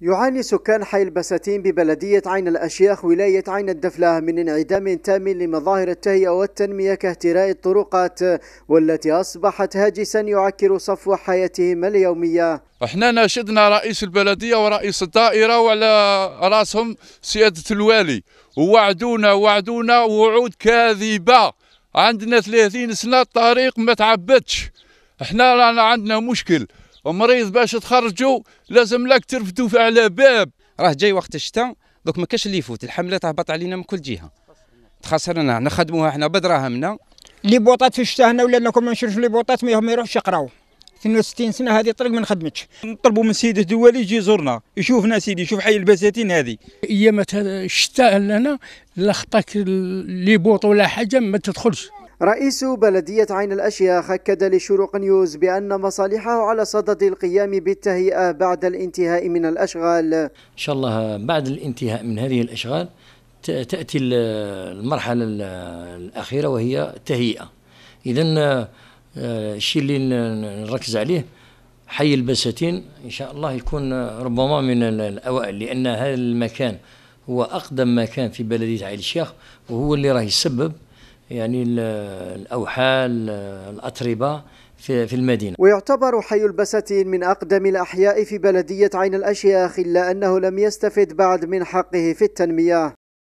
يعاني سكان حي البساتين ببلدية عين الأشياخ ولاية عين الدفلة من انعدام تام لمظاهر التهيئة والتنمية كاهتراء الطرقات والتي أصبحت هاجسا يعكر صفو حياتهم اليومية احنا ناشدنا رئيس البلدية ورئيس الدائرة وعلى راسهم سيادة الوالي ووعدونا وعدونا وعود كاذبة عندنا 30 سنة الطريق ما تعبتش احنا رانا عندنا مشكل ومريض باش تخرجوا لازم لك ترفدوا على باب راه جاي وقت الشتاء دوك ما كاش اللي يفوت الحمله تهبط علينا من كل جهه تخسرنا نخدموها احنا بدراهمنا لي بوطات في الشتاء هنا ولا انكم ما نشروش لي بوطات ما يروحش يقراو 62 سنه هذه طريق ما نخدمتش نطلبوا من سيد الدولي يجي يزورنا يشوفنا سيدي يشوف حي البساتين هذه ايامات الشتاء لنا لا خطاك لي بوط ولا حاجه ما تدخلش رئيس بلدية عين الأشياخ أكد لشروق نيوز بأن مصالحه على صدد القيام بالتهيئة بعد الانتهاء من الأشغال إن شاء الله بعد الانتهاء من هذه الأشغال تأتي المرحلة الأخيرة وهي التهيئة إذا آه، الشيء اللي نركز عليه حي البساتين إن شاء الله يكون آه، ربما من الأوائل لأن هذا المكان هو أقدم مكان في بلدية عين الشيخ وهو اللي راه يسبب يعني الأوحال الأتربة في في المدينه. ويعتبر حي البساتين من اقدم الاحياء في بلديه عين الاشياخ الا انه لم يستفد بعد من حقه في التنميه.